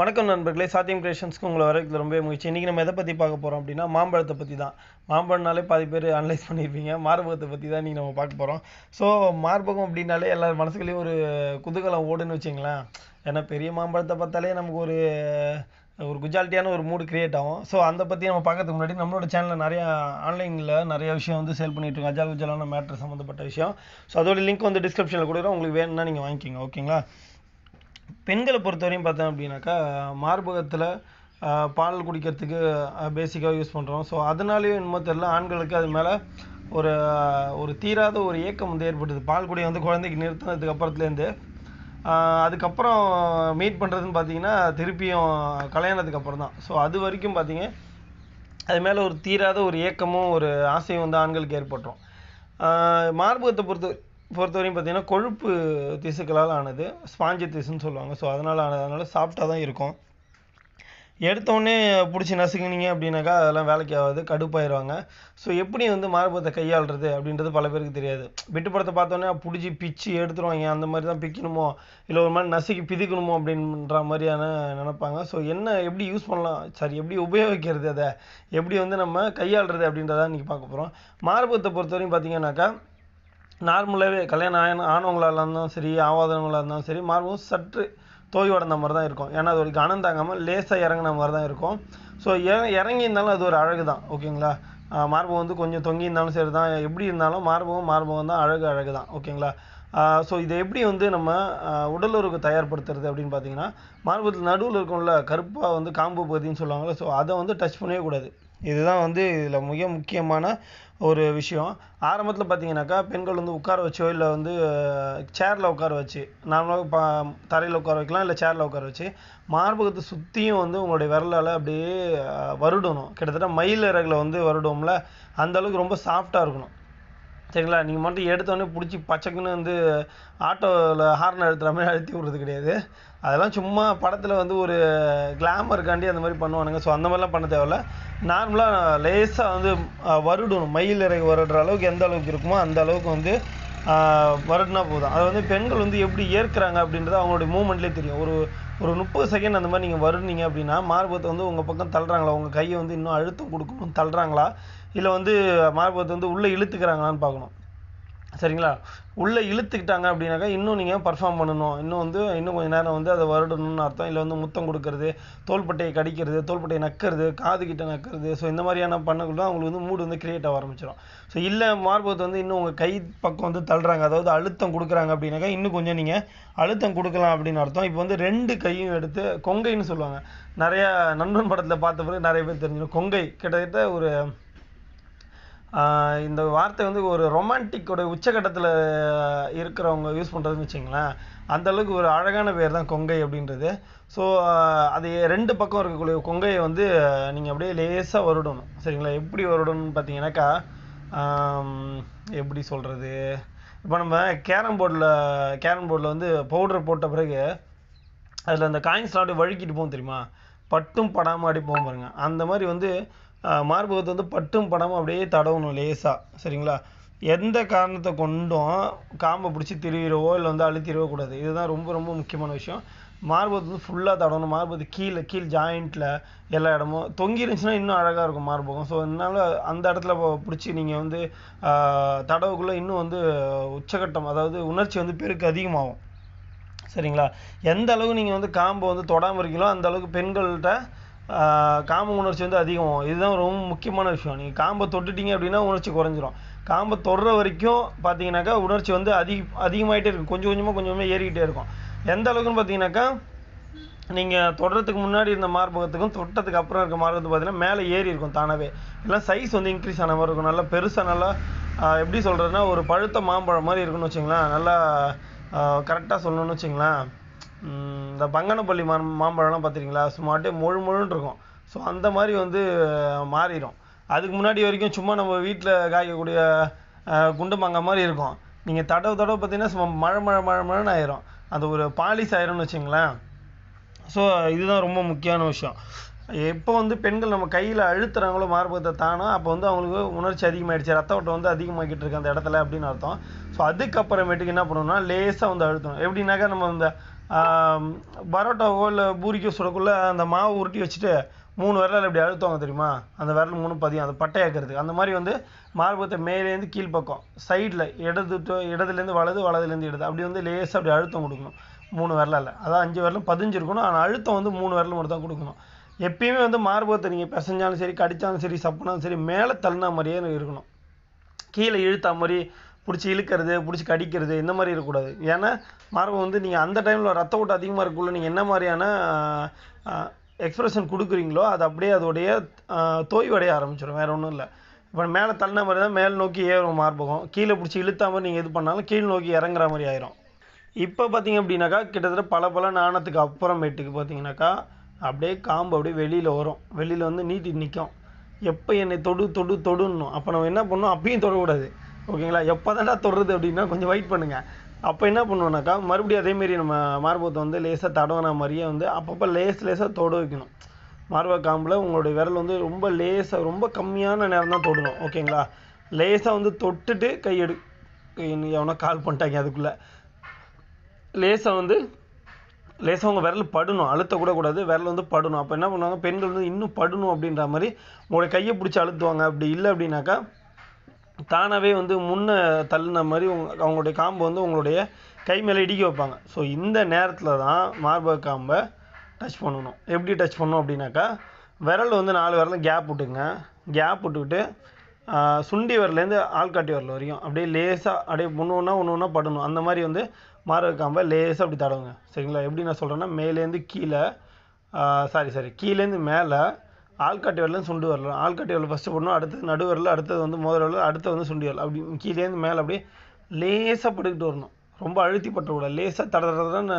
வணக்கம் நண்பர்களே சாத்தியம் கிரியேஷன்ஸ்க்கு உங்களை வரைக்கும் ரொம்ப முயற்சி இன்றைக்கி நம்ம எதை பற்றி பார்க்க போகிறோம் அப்படின்னா மாம்பழத்தை பற்றி தான் மாம்பழம்னாலே பாதி பேர் அனலைஸ் பண்ணியிருப்பீங்க மார்பகத்தை பற்றி தான் நீங்கள் நம்ம பார்க்க போகிறோம் ஸோ மார்பகம் அப்படின்னாலே எல்லா மனசுக்குள்ளேயும் ஒரு குதுகலம் ஓடுன்னு வச்சுங்களேன் ஏன்னா பெரிய மாம்பழத்தை பார்த்தாலே நமக்கு ஒரு ஒரு குஜாலிட்டியான ஒரு மூடு கிரியேட் ஆகும் ஸோ அதை பற்றி நம்ம பார்க்கறதுக்கு முன்னாடி நம்மளோட சேனலில் நிறையா ஆன்லைனில் நிறைய விஷயம் வந்து சேல் பண்ணிட்டு இருக்கோம் அஜால் குஜாலான மேட்ரு சம்மந்தப்பட்ட விஷயம் ஸோ அதோட லிங்க் வந்து டிஸ்கிரிப்ஷனில் கொடுக்குறோம் உங்களுக்கு வேணும்னா நீங்கள் வாங்கிக்கோங்க ஓகேங்களா பெண்களை பொறுத்தவரையும் பார்த்தோம் அப்படின்னாக்கா மார்பகத்தில் பால் குடிக்கிறதுக்கு பேசிக்காக யூஸ் பண்ணுறோம் ஸோ அதனாலேயும் என்னமோ தெரில ஆண்களுக்கு அது மேலே ஒரு ஒரு தீராத ஒரு ஏக்கம் வந்து ஏற்பட்டது பால் குடி வந்து குழந்தைக்கு நிறுத்தினதுக்கு அப்புறத்துலேருந்து அதுக்கப்புறம் மீட் பண்ணுறதுன்னு பார்த்தீங்கன்னா திருப்பியும் கல்யாணத்துக்கு அப்புறம் தான் ஸோ அது வரைக்கும் பார்த்தீங்க அது மேலே ஒரு தீராத ஒரு ஏக்கமும் ஒரு ஆசையும் வந்து ஆண்களுக்கு ஏற்பட்டுரும் மார்பகத்தை பொறுத்த பொறுத்தவரையும் பார்த்தீங்கன்னா கொழுப்பு திசுக்களால் ஆனது ஸ்பாஞ்சு திசுன்னு சொல்லுவாங்க ஸோ அதனால் ஆனதுனால சாப்பிட்டா தான் இருக்கும் எடுத்தோடனே பிடிச்சி நசுக்குனீங்க அப்படின்னாக்கா அதெல்லாம் வேலைக்கு ஆகாது கடுப்பாயிடுவாங்க ஸோ எப்படி வந்து மார்பத்தை கையாளுறது அப்படின்றது பல பேருக்கு தெரியாது வெட்டுப்படத்தை பார்த்தோன்னே பிடிச்சி பிச்சு எடுத்துருவாங்க அந்த மாதிரி தான் பிக்கணுமோ இல்லை ஒரு மாதிரி நசுக்கி பிதிக்கணுமோ அப்படின்ற மாதிரியான நினைப்பாங்க ஸோ என்ன எப்படி யூஸ் பண்ணலாம் சரி எப்படி உபயோகிக்கிறது அதை எப்படி வந்து நம்ம கையாளுறது அப்படின்றதான் இன்றைக்கி பார்க்க போகிறோம் மார்பத்தை பொறுத்தவரையும் பார்த்தீங்கன்னாக்கா நார்மலாகவே கல்யாணம் ஆன ஆனவங்களாக இருந்தாலும் சரி ஆவாதவங்களாக இருந்தாலும் சரி மார்பும் சற்று தோய்வடைந்த மாதிரி தான் இருக்கும் ஏன்னா அது ஒரு அனந்தாங்காமல் லேசாக இறங்கின மாதிரி தான் இருக்கும் ஸோ இறங்கி இருந்தாலும் அது ஒரு அழகு தான் ஓகேங்களா மார்பகம் வந்து கொஞ்சம் தொங்கி இருந்தாலும் சரி தான் எப்படி இருந்தாலும் மார்பகம் மார்பகம் தான் அழகு அழகு தான் ஓகேங்களா ஸோ இதை எப்படி வந்து நம்ம உடலுறவுக்கு தயார்படுத்துறது அப்படின்னு பார்த்தீங்கன்னா மார்பகத்தில் நடுவில் இருக்கும்ல கருப்பாக வந்து காம்பு பகுதின்னு சொல்லுவாங்கள்ல ஸோ அதை வந்து டச் பண்ணவே கூடாது இதுதான் வந்து இதில் மிக முக்கியமான ஒரு விஷயம் ஆரம்பத்தில் பார்த்தீங்கன்னாக்கா பெண்கள் வந்து உட்கார வச்சோ இல்லை வந்து சேரில் உட்கார வச்சு நார்மலாக பா தரையில் உட்கார வைக்கலாம் இல்லை சேரில் உட்கார வச்சு மார்பகத்தை சுற்றியும் வந்து உங்களுடைய விரலால் அப்படியே வருடணும் கிட்டத்தட்ட மயில் இறகில் வந்து வருடுவோம்ல அந்தளவுக்கு ரொம்ப சாஃப்டாக இருக்கணும் சரிங்களா நீங்கள் மட்டும் எடுத்தோடனே பிடிச்சி பச்சைக்குன்னு வந்து ஆட்டோவில் ஹார்ன் அழுத்துகிற மாதிரி அழுத்தி விட்றது கிடையாது அதெல்லாம் சும்மா படத்தில் வந்து ஒரு கிளாமருக்காண்டி அந்த மாதிரி பண்ணுவானுங்க ஸோ அந்த மாதிரிலாம் பண்ண தேவையில்ல நார்மலாக லேசாக வந்து வருடணும் மயில் இறகு வருடுற அளவுக்கு எந்த அளவுக்கு இருக்குமோ அந்த அளவுக்கு வந்து வருடனா போதும் அதை வந்து பெண்கள் வந்து எப்படி ஏற்கிறாங்க அப்படின்றது அவங்களுடைய மூமெண்ட்லேயே தெரியும் ஒரு ஒரு முப்பது செகண்ட் அந்த மாதிரி நீங்கள் வருடுனீங்க அப்படின்னா மார்பத்தை வந்து உங்கள் பக்கம் தள்ளுறாங்களா உங்கள் கையை வந்து இன்னும் அழுத்தம் கொடுக்கணும் தள்ளுறாங்களா இல்லை வந்து மார்பகத்தை வந்து உள்ளே இழுத்துக்கிறாங்களான்னு பார்க்கணும் சரிங்களா உள்ளே இழுத்துக்கிட்டாங்க அப்படின்னாக்கா இன்னும் நீங்கள் பர்ஃபார்ம் பண்ணணும் இன்னும் வந்து இன்னும் கொஞ்சம் நேரம் வந்து அதை வருடணும்னு அர்த்தம் இல்லை வந்து முத்தம் கொடுக்கறது தோள்பட்டையை கடிக்கிறது தோள்பட்டையை நக்கிறது காது கிட்ட நக்கிறது ஸோ இந்த மாதிரியான பண்ணக்குள்ள அவங்களுக்கு வந்து மூடு வந்து கிரியேட் ஆக ஆரம்பிச்சிடும் ஸோ இல்லை மார்பகத்தை வந்து இன்னும் உங்கள் கை பக்கம் வந்து தள்ளுறாங்க அதாவது அழுத்தம் கொடுக்குறாங்க அப்படின்னாக்கா இன்னும் கொஞ்சம் நீங்கள் அழுத்தம் கொடுக்கலாம் அப்படின்னு அர்த்தம் இப்போ வந்து ரெண்டு கையும் எடுத்து கொங்கைன்னு சொல்லுவாங்க நிறையா நண்பன் படத்தில் பார்த்த பிறகு நிறைய பேர் தெரிஞ்சிடும் கொங்கை கிட்டத்தட்ட ஒரு இந்த வார்த்தை வந்து ஒரு ரொமான்டிக்கோட உச்சக்கட்டத்தில் இருக்கிறவங்க யூஸ் பண்ணுறதுன்னு வச்சிங்களேன் அந்தளவுக்கு ஒரு அழகான பேர் தான் கொங்கை அப்படின்றது ஸோ அது ரெண்டு பக்கம் இருக்கக்கூடிய கொங்கையை வந்து நீங்கள் அப்படியே லேசாக வருடணும் சரிங்களா எப்படி வருடணும்னு பார்த்தீங்கன்னாக்கா எப்படி சொல்கிறது இப்போ நம்ம கேரம் போர்டில் கேரம் போர்டில் வந்து பவுடர் போட்ட பிறகு அதில் அந்த காயின்ஸ்லாம் அப்படியே வழுக்கிட்டு போகும் தெரியுமா பட்டும் படாமல் அடி போகும் பாருங்கள் அந்த மாதிரி வந்து மார்பகத்தை வந்து பட்டும் படாமல் அப்படியே தடவணும் லேசாக சரிங்களா எந்த காரணத்தை கொண்டும் காம்பை பிடிச்சி திருவிடவோ இல்லை வந்து அழுத்திடவோ கூடாது இதுதான் ரொம்ப ரொம்ப முக்கியமான விஷயம் மார்பகத்தை வந்து ஃபுல்லாக தடவணும் மார்பகத்து கீழே கீழ் ஜாயிண்ட்டில் எல்லா இடமும் தொங்கி இருந்துச்சுன்னா இன்னும் அழகாக இருக்கும் மார்பகம் ஸோ அதனால் அந்த இடத்துல பிடிச்சி நீங்கள் வந்து தடவுக்குள்ளே இன்னும் வந்து உச்சகட்டம் அதாவது உணர்ச்சி வந்து பெருக்கு அதிகமாகும் சரிங்களா எந்த அளவு நீங்கள் வந்து காம்பை வந்து தொடாமல் இருக்கீங்களோ அந்த அளவுக்கு பெண்கள்கிட்ட காம உணர்ச்சி வந்து அதிகம் இதுதான் ரொம்ப முக்கியமான விஷயம் நீங்கள் காம்பை தொட்டுட்டீங்க அப்படின்னா உணர்ச்சி குறைஞ்சிரும் காம்பை தொடுற வரைக்கும் பார்த்தீங்கன்னாக்கா உணர்ச்சி வந்து அதிக அதிகமாகிட்டே இருக்கும் கொஞ்சம் கொஞ்சமாக கொஞ்சம் கொஞ்சமாக ஏறிக்கிட்டே இருக்கும் எந்த அளவுக்குன்னு பார்த்தீங்கன்னாக்கா நீங்கள் தொடுறதுக்கு முன்னாடி இருந்த மார்பகத்துக்கும் தொட்டதுக்கு அப்புறம் இருக்க மார்பகத்துக்கு பார்த்தீங்கன்னா மேலே ஏறி இருக்கும் தானாகவே எல்லாம் சைஸ் வந்து இன்க்ரீஸ் ஆன மாதிரி இருக்கும் நல்லா பெருசாக நல்லா எப்படி சொல்கிறதுனா ஒரு பழுத்த மாம்பழம் மாதிரி இருக்குன்னு வச்சுங்களேன் நல்லா கரெக்டாக சொல்லணும்னு வச்சுங்களேன் இந்த பங்கனப்பள்ளி மா மாம்பழம்லாம் பார்த்துருக்கீங்களா சும்மா அப்படியே மொழு மொழுன்னு இருக்கும் ஸோ அந்த மாதிரி வந்து மாறிடும் அதுக்கு முன்னாடி வரைக்கும் சும்மா நம்ம வீட்டில் காய்க்கக்கூடிய குண்டு மாங்காய் மாதிரி இருக்கும் நீங்கள் தடவை தடவை பார்த்தீங்கன்னா சும்மா மழை மழை மழை மழைன்னு ஆயிரும் அந்த ஒரு பாலிஸ் ஆயிரும்னு வச்சுங்களேன் ஸோ இதுதான் ரொம்ப முக்கியமான விஷயம் எப்போ வந்து பெண்கள் நம்ம கையில் அழுத்துறாங்களோ மார்பகத்தை தானோ அப்போ வந்து அவங்களுக்கு உணர்ச்சி அதிகமாகிடுச்சு ரத்த ஓட்டம் வந்து அதிகமாகிட்டு இருக்கு அந்த இடத்துல அப்படின்னு அர்த்தம் ஸோ அதுக்கப்புறமேட்டுக்கு என்ன பண்ணணும்னா லேசாக வந்து அழுத்தணும் எப்படின்னாக்கா நம்ம இந்த பரோட்டாவோ இல்லை பூரிக்கோ சுடக்குள்ள அந்த மாவு உருட்டி வச்சுட்டு மூணு விரலில் இப்படி அழுத்துவாங்க தெரியுமா அந்த விரல் மூணு பதியும் அந்த பட்டையாக்கிறதுக்கு அந்த மாதிரி வந்து மார்பகத்தை மேலேருந்து கீழ்ப்பக்கம் சைடில் இடது டு இடதுலேருந்து வலது வலதுலேருந்து இடது அப்படி வந்து லேசாக அப்படி அழுத்தம் கொடுக்கணும் மூணு விரலில் அதாவது அஞ்சு விரலும் பதிஞ்சிருக்கணும் ஆனால் அழுத்தம் வந்து மூணு விரல் மட்டும் தான் கொடுக்கணும் எப்பயுமே வந்து மார்பகத்தை நீங்கள் பிசைஞ்சாலும் சரி கடித்தாலும் சரி சப்புனாலும் சரி மேலே தள்ளினா மாதிரியே இருக்கணும் கீழே இழுத்தா மாதிரி பிடிச்சி இழுக்கிறது பிடிச்சி கடிக்கிறது இந்த மாதிரி இருக்கக்கூடாது ஏன்னா மார்பகம் வந்து நீங்கள் அந்த டைமில் ரத்த ஓட்டம் அதிகமாக இருக்குள்ள நீங்கள் என்ன மாதிரியான எக்ஸ்ப்ரெஷன் கொடுக்குறீங்களோ அது அப்படியே அதோடைய தோய்வடைய ஆரம்பிச்சிடும் வேறு ஒன்றும் இல்லை இப்போ மேலே தள்ளின மாதிரி தான் மேல் நோக்கி ஏறும் மார்பகம் கீழே பிடிச்சி இழுத்தா மாதிரி நீங்கள் இது பண்ணாலும் கீழ் நோக்கி இறங்குற மாதிரி ஆயிரும் இப்போ பார்த்தீங்க அப்படின்னாக்கா கிட்டத்தட்ட பல பல நாணத்துக்கு அப்புறமேட்டுக்கு பார்த்தீங்கன்னாக்கா அப்படியே காம்பு அப்படியே வெளியில் வரும் வெளியில் வந்து நீட்டி நிற்கும் எப்போ என்னை தொடு தொடு தொடுன்னும் அப்போ நம்ம என்ன பண்ணணும் அப்பயும் தொடக்கூடாது ஓகேங்களா எப்போ தான்டா தொடுறது அப்படின்னா கொஞ்சம் வெயிட் பண்ணுங்கள் அப்போ என்ன பண்ணுவோம்னாக்கா மறுபடியும் அதேமாரி நம்ம மார்பகத்தை வந்து லேசாக தடவுன மாதிரியே வந்து அப்பப்போ லேஸ் லேசாக தொட வைக்கணும் மார்ப காம்பில் உங்களுடைய விரல் வந்து ரொம்ப லேசாக ரொம்ப கம்மியான நேரம் தான் தொடணும் ஓகேங்களா லேசாக வந்து தொட்டுட்டு கையெடு எவனோ கால் பண்ணிட்டாங்க அதுக்குள்ளே லேசாக வந்து லேசாக அவங்க விரல் படணும் கூடாது விரல் வந்து படணும் அப்போ என்ன பண்ணுவாங்க பெண்கள் வந்து இன்னும் படணும் அப்படின்ற மாதிரி உங்களுடைய கையை பிடிச்சி அழுத்துவாங்க அப்படி இல்லை அப்படின்னாக்கா தானாகவே வந்து முன்னே தள்ளின மாதிரி உங்க அவங்களுடைய காம்பை வந்து உங்களுடைய கை மேலே இடிக்க வைப்பாங்க ஸோ இந்த நேரத்தில் தான் மார்பக காம்பை டச் பண்ணணும் எப்படி டச் பண்ணணும் அப்படின்னாக்கா விரல் வந்து நாலு விரலில் கேப் விட்டுங்க கேப் விட்டுக்கிட்டு சுண்டி வரலேருந்து ஆள்காட்டி வரல வரைக்கும் அப்படியே லேசாக அப்படியே ஒன்று ஒன்றா ஒன்று ஒன்றா படணும் அந்த மாதிரி வந்து மாற காம்பை லேசாக அப்படி தடவுங்க சரிங்களா எப்படி நான் சொல்கிறேன்னா மேலேருந்து கீழே சாரி சாரி கீழேருந்து மேலே ஆள்காட்டி வரலாம் சுண்டு வரலாம் ஆள்காட்டி வரல ஃபஸ்ட்டு போடணும் அடுத்தது நடுவரில் அடுத்தது வந்து மோதிர வரல அடுத்தது வந்து சுண்டி வரல அப்படி கீழேருந்து மேலே அப்படியே லேசாக பட்டுக்கிட்டு வரணும் ரொம்ப அழுத்தி பட்டக்கூடாது லேசாக தடதுன்னு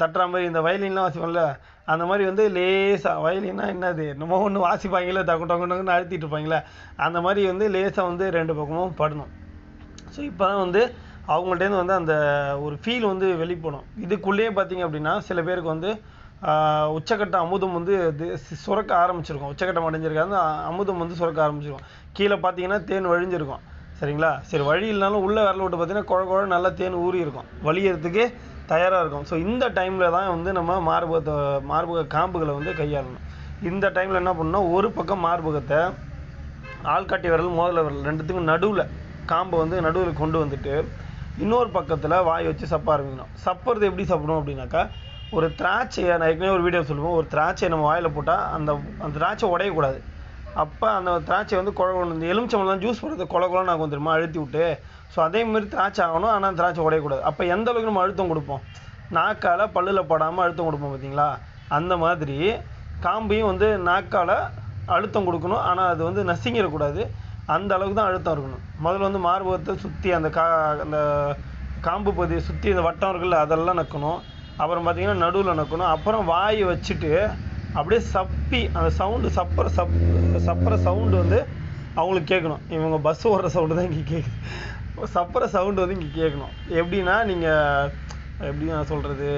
தட்டுற மாதிரி இந்த வயலின்லாம் வாசிப்பாங்கல்ல அந்த மாதிரி வந்து லேசாக வயலின்னா என்னது நம்ம ஒன்று வாசிப்பாங்களே தகு டக்கு அழுத்திட்டு இருப்பாங்களே அந்த மாதிரி வந்து லேசாக வந்து ரெண்டு பக்கமும் படணும் ஸோ இப்போ தான் வந்து அவங்கள்ட்டேருந்து வந்து அந்த ஒரு ஃபீல் வந்து வெளிப்படும் இதுக்குள்ளேயே பார்த்தீங்க அப்படின்னா சில பேருக்கு வந்து உச்சக்கட்ட அமுதம் வந்து சுரக்க ஆரம்பிச்சிருக்கும் உச்சக்கட்டம் அடைஞ்சிருக்காது அமுதம் வந்து சுரக்க ஆரம்பிச்சிருக்கும் கீழே பார்த்தீங்கன்னா தேன் வழிஞ்சிருக்கும் சரிங்களா சரி வழி இல்லைனாலும் உள்ளே விரல விட்டு பார்த்தீங்கன்னா குழ குழ நல்லா தேன் ஊறி இருக்கும் வழியறதுக்கு தயாராக இருக்கும் ஸோ இந்த டைமில் தான் வந்து நம்ம மார்பகத்தை மார்பக காம்புகளை வந்து கையாளணும் இந்த டைமில் என்ன பண்ணணும் ஒரு பக்கம் மார்பகத்தை ஆள்காட்டி விரல் மோதல விரல் ரெண்டுத்துக்கும் நடுவில் காம்பை வந்து நடுவில் கொண்டு வந்துட்டு இன்னொரு பக்கத்தில் வாய் வச்சு சப்ப ஆரம்பிக்கணும் சப்பறது எப்படி சாப்பிடணும் அப்படின்னாக்கா ஒரு திராட்சையை நான் ஏற்கனவே ஒரு வீடியோ சொல்லுவோம் ஒரு திராட்சையை நம்ம வாயில் போட்டால் அந்த அந்த திராட்சை உடையக்கூடாது அப்போ அந்த திராட்சை வந்து வந்து இந்த தான் ஜூஸ் போடுறது கொல கொலன்னு நான் தெரியுமா அழுத்தி விட்டு ஸோ அதே மாதிரி திராட்சை ஆகணும் ஆனால் திராட்சை உடையக்கூடாது அப்போ எந்த அளவுக்கு நம்ம அழுத்தம் கொடுப்போம் நாக்கால் பல்லில் போடாமல் அழுத்தம் கொடுப்போம் பார்த்தீங்களா அந்த மாதிரி காம்பையும் வந்து நாக்கால் அழுத்தம் கொடுக்கணும் ஆனால் அது வந்து நசிங்கிடக்கூடாது அந்த அளவுக்கு தான் அழுத்தம் இருக்கணும் முதல்ல வந்து மார்பகத்தை சுற்றி அந்த கா அந்த காம்பு பகுதியை சுற்றி இந்த வட்டம் இருக்குல்ல அதெல்லாம் நக்கணும் அப்புறம் பார்த்திங்கன்னா நடுவில் நக்கணும் அப்புறம் வாய் வச்சுட்டு அப்படியே சப்பி அந்த சவுண்டு சப்புற சப் சப்பர சவுண்டு வந்து அவங்களுக்கு கேட்கணும் இவங்க பஸ் ஓடுற சவுண்டு தான் இங்கே கேட்குது சப்புற சவுண்டு வந்து இங்கே கேட்கணும் எப்படின்னா நீங்கள் எப்படி நான் சொல்கிறது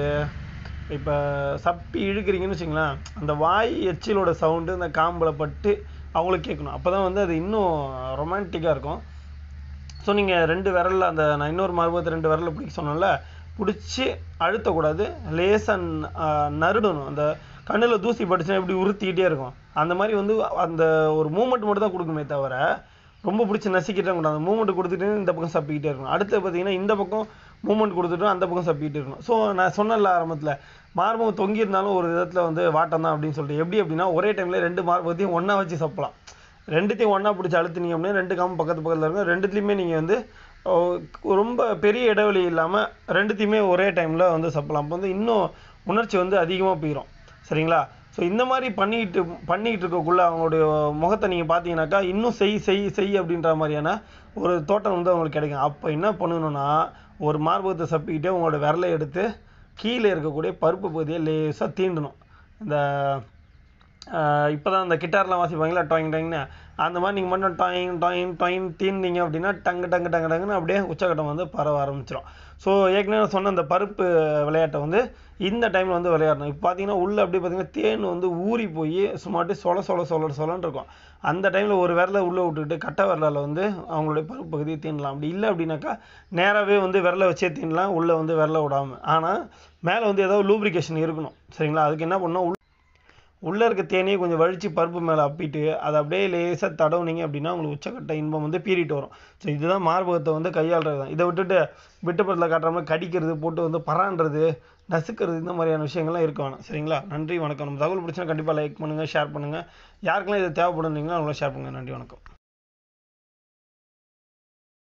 இப்போ சப்பி இழுக்கிறீங்கன்னு வச்சுங்களேன் அந்த வாய் எச்சிலோட சவுண்டு இந்த காம்பில் பட்டு அவங்களுக்கு கேட்கணும் அப்போ தான் வந்து அது இன்னும் ரொமான்டிக்காக இருக்கும் ஸோ நீங்கள் ரெண்டு விரலில் அந்த நான் இன்னொரு மார்பத்தை ரெண்டு விரலில் பிடிக்க சொன்னேன்ல பிடிச்சி அழுத்தக்கூடாது லேசாக நருடணும் அந்த கண்ணில் தூசி படிச்சுன்னா இப்படி உறுத்திக்கிட்டே இருக்கும் அந்த மாதிரி வந்து அந்த ஒரு மூமெண்ட் மட்டும் தான் கொடுக்குமே தவிர ரொம்ப பிடிச்சி நசிக்கிட்டே கூடாது அந்த மூமெண்ட் கொடுத்துட்டு இந்த பக்கம் சப்பிக்கிட்டே இருக்கும் அடுத்து பார்த்தீங்கன்னா இந்த பக்கம் மூமெண்ட் கொடுத்துட்டு அந்த பக்கம் சப்பிட்டு இருக்கணும் ஸோ நான் சொன்னல ஆரம்பத்தில் மார்பகம் தொங்கி இருந்தாலும் ஒரு விதத்தில் வந்து வாட்டம் தான் அப்படின்னு சொல்லிட்டு எப்படி அப்படின்னா ஒரே டைமில் ரெண்டு மார்பகத்தையும் ஒன்றா வச்சு சப்பலாம் ரெண்டுத்தையும் ஒன்றா பிடிச்சி அழுத்துனீங்க அப்படின்னா ரெண்டு காம்பு பக்கத்து பக்கத்தில் இருக்கும் ரெண்டுத்துலையுமே நீங்கள் வந்து ரொம்ப பெரிய இடைவெளி இல்லாமல் ரெண்டுத்தையுமே ஒரே டைமில் வந்து சப்பலாம் அப்போ வந்து இன்னும் உணர்ச்சி வந்து அதிகமாக போயிடும் சரிங்களா ஸோ இந்த மாதிரி பண்ணிக்கிட்டு பண்ணிக்கிட்டு இருக்கக்குள்ளே அவங்களுடைய முகத்தை நீங்கள் பார்த்தீங்கன்னாக்கா இன்னும் செய் செய் செய் அப்படின்ற மாதிரியான ஒரு தோட்டம் வந்து அவங்களுக்கு கிடைக்கும் அப்போ என்ன பண்ணணும்னா ஒரு மார்பகத்தை சப்பிக்கிட்டே உங்களோட விரலை எடுத்து கீழே இருக்கக்கூடிய பருப்பு பகுதியை லேசாக தீண்டணும் இந்த இப்போ தான் அந்த கிட்டாரெலாம் வாசிப்பாங்களா டாயிங் டாயிங்னு அந்த மாதிரி நீங்கள் மட்டும் டாயிங் டாயிங் டொயின் தீந்தீங்க அப்படின்னா டங்கு டங்கு டங்கு டங்குன்னு அப்படியே உச்சகட்டம் வந்து பரவ ஆரம்பிச்சிடும் ஸோ ஏற்கனவே சொன்ன அந்த பருப்பு விளையாட்டை வந்து இந்த டைமில் வந்து விளையாடணும் இப்போ பார்த்தீங்கன்னா உள்ளே அப்படியே பார்த்தீங்கன்னா தேன் வந்து ஊறி போய் சும்மாட்டி சொல சொல சொல சொலன்னு இருக்கும் அந்த டைமில் ஒரு விரலை உள்ளே விட்டுக்கிட்டு கட்டை விரலால் வந்து அவங்களுடைய பருப்பு பகுதியை தீண்டலாம் அப்படி இல்லை அப்படின்னாக்கா நேராகவே வந்து விரலை வச்சே தீண்டலாம் உள்ளே வந்து விரலை விடாமல் ஆனால் மேலே வந்து ஏதாவது லூப்ரிகேஷன் இருக்கணும் சரிங்களா அதுக்கு என்ன பண்ணால் உள்ளே இருக்க தேனையை கொஞ்சம் வழித்து பருப்பு மேலே அப்பிட்டு அதை அப்படியே லேசாக தடவுனீங்க அப்படின்னா உங்களுக்கு உச்சக்கட்ட இன்பம் வந்து பீறிட்டு வரும் ஸோ இதுதான் மார்பகத்தை வந்து கையாளுறது தான் இதை விட்டுட்டு விட்டுப்படத்தில் காட்டுற மாதிரி கடிக்கிறது போட்டு வந்து பரான்றது நசுக்கிறது இந்த மாதிரியான விஷயங்கள்லாம் இருக்க வேணும் சரிங்களா நன்றி வணக்கம் நம்ம தகவல் பிடிச்சினா கண்டிப்பாக லைக் பண்ணுங்கள் ஷேர் பண்ணுங்கள் யாருக்கெல்லாம் இது தேவைப்படுறீங்களோ அவங்களும் ஷேர் பண்ணுங்கள் நன்றி வணக்கம்